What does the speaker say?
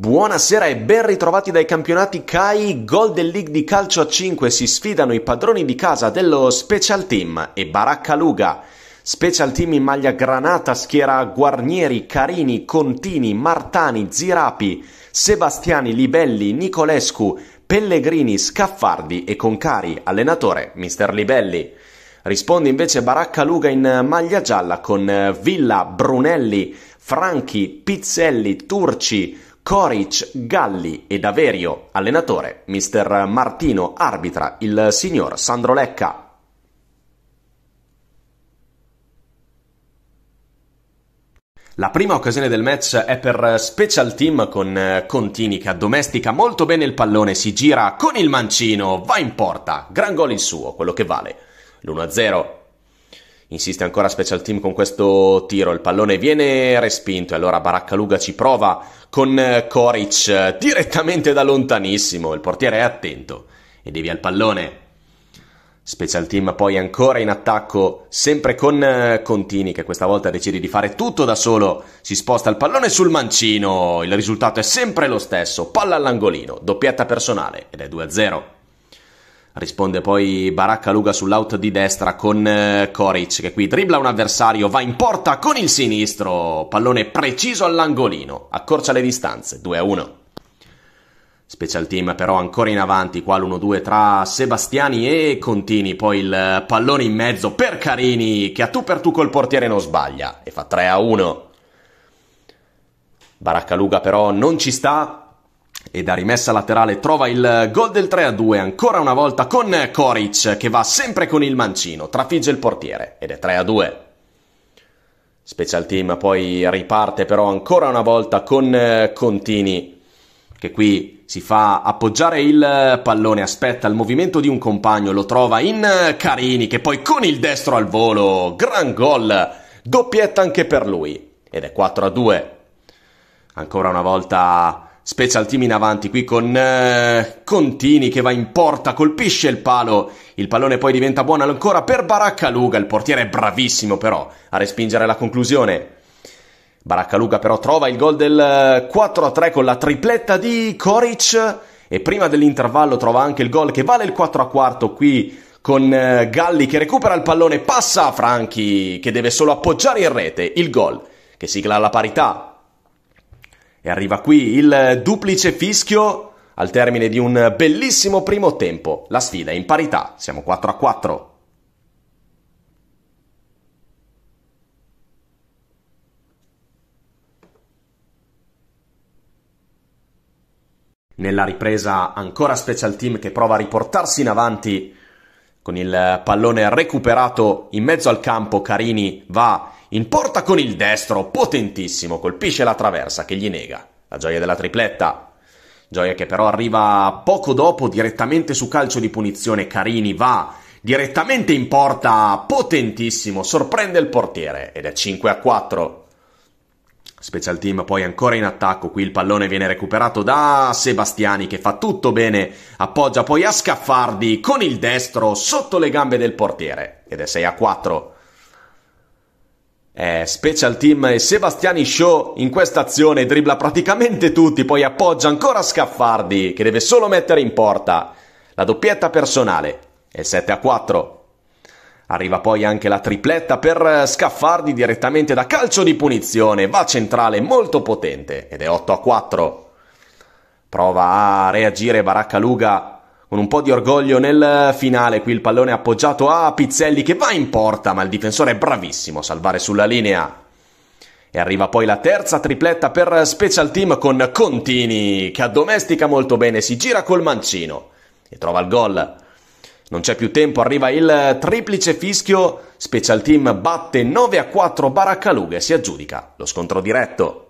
Buonasera e ben ritrovati dai campionati CAI Golden League di calcio a 5 si sfidano i padroni di casa dello Special Team e Baracca Luga. Special Team in maglia granata schiera Guarnieri, Carini, Contini, Martani, Zirapi, Sebastiani, Libelli, Nicolescu, Pellegrini, Scaffardi e Concari, allenatore Mister Libelli. Risponde invece Baracca Luga in maglia gialla con Villa, Brunelli, Franchi, Pizzelli, Turci, Coric, Galli e Daverio, allenatore, mister Martino, arbitra, il signor Sandro Lecca. La prima occasione del match è per Special Team con eh, Contini che domestica molto bene il pallone, si gira con il mancino, va in porta, gran gol il suo, quello che vale. L'1-0 Insiste ancora Special Team con questo tiro, il pallone viene respinto e allora Baraccaluga ci prova con eh, Koric eh, direttamente da lontanissimo, il portiere è attento e devia il pallone. Special Team poi ancora in attacco, sempre con eh, Contini che questa volta decide di fare tutto da solo, si sposta il pallone sul mancino, il risultato è sempre lo stesso, palla all'angolino, doppietta personale ed è 2-0. Risponde poi Baracca Luga sull'out di destra con eh, Koric che qui dribbla un avversario, va in porta con il sinistro, pallone preciso all'angolino, accorcia le distanze, 2-1. Special team però ancora in avanti, qua l'1-2 tra Sebastiani e Contini, poi il pallone in mezzo per Carini che a tu per tu col portiere non sbaglia e fa 3-1. Baracca Luga però non ci sta, e da rimessa laterale trova il gol del 3 a 2 ancora una volta con Koric che va sempre con il mancino, trafigge il portiere ed è 3 a 2. Special team poi riparte però ancora una volta con eh, Contini che qui si fa appoggiare il pallone, aspetta il movimento di un compagno, lo trova in eh, Carini che poi con il destro al volo, gran gol, doppietta anche per lui ed è 4 a 2. Ancora una volta Special team in avanti qui con eh, Contini che va in porta, colpisce il palo, il pallone poi diventa buono ancora per Baraccaluga, il portiere è bravissimo però a respingere la conclusione. Baraccaluga però trova il gol del 4-3 eh, con la tripletta di Koric e prima dell'intervallo trova anche il gol che vale il 4-4 qui con eh, Galli che recupera il pallone, passa a Franchi che deve solo appoggiare in rete il gol che sigla la parità e arriva qui il duplice fischio al termine di un bellissimo primo tempo. La sfida è in parità, siamo 4 a 4. Nella ripresa ancora special team che prova a riportarsi in avanti con il pallone recuperato in mezzo al campo, Carini va in porta con il destro, potentissimo, colpisce la traversa che gli nega. La gioia della tripletta. Gioia che però arriva poco dopo direttamente su calcio di punizione. Carini va direttamente in porta, potentissimo, sorprende il portiere ed è 5 a 4. Special team poi ancora in attacco, qui il pallone viene recuperato da Sebastiani che fa tutto bene, appoggia poi a Scaffardi con il destro sotto le gambe del portiere ed è 6 a 4. Eh, special team e Sebastiani Show in questa azione dribbla praticamente tutti, poi appoggia ancora Scaffardi che deve solo mettere in porta. La doppietta personale è 7 a 4. Arriva poi anche la tripletta per Scaffardi direttamente da calcio di punizione, va centrale molto potente ed è 8 a 4. Prova a reagire Baracca Luga con un po' di orgoglio nel finale. Qui il pallone appoggiato a Pizzelli che va in porta, ma il difensore è bravissimo a salvare sulla linea. E arriva poi la terza tripletta per Special Team con Contini, che addomestica molto bene, si gira col mancino e trova il gol. Non c'è più tempo, arriva il triplice fischio, Special Team batte 9 a 4 Baraccalughe e si aggiudica lo scontro diretto.